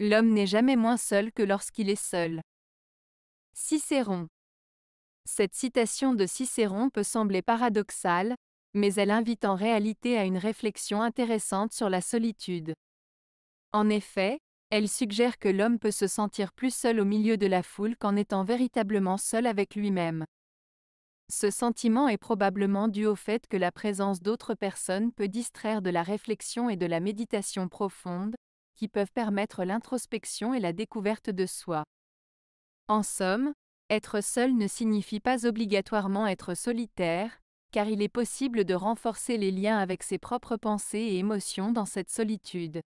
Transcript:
L'homme n'est jamais moins seul que lorsqu'il est seul. Cicéron. Cette citation de Cicéron peut sembler paradoxale, mais elle invite en réalité à une réflexion intéressante sur la solitude. En effet, elle suggère que l'homme peut se sentir plus seul au milieu de la foule qu'en étant véritablement seul avec lui-même. Ce sentiment est probablement dû au fait que la présence d'autres personnes peut distraire de la réflexion et de la méditation profonde, qui peuvent permettre l'introspection et la découverte de soi. En somme, être seul ne signifie pas obligatoirement être solitaire, car il est possible de renforcer les liens avec ses propres pensées et émotions dans cette solitude.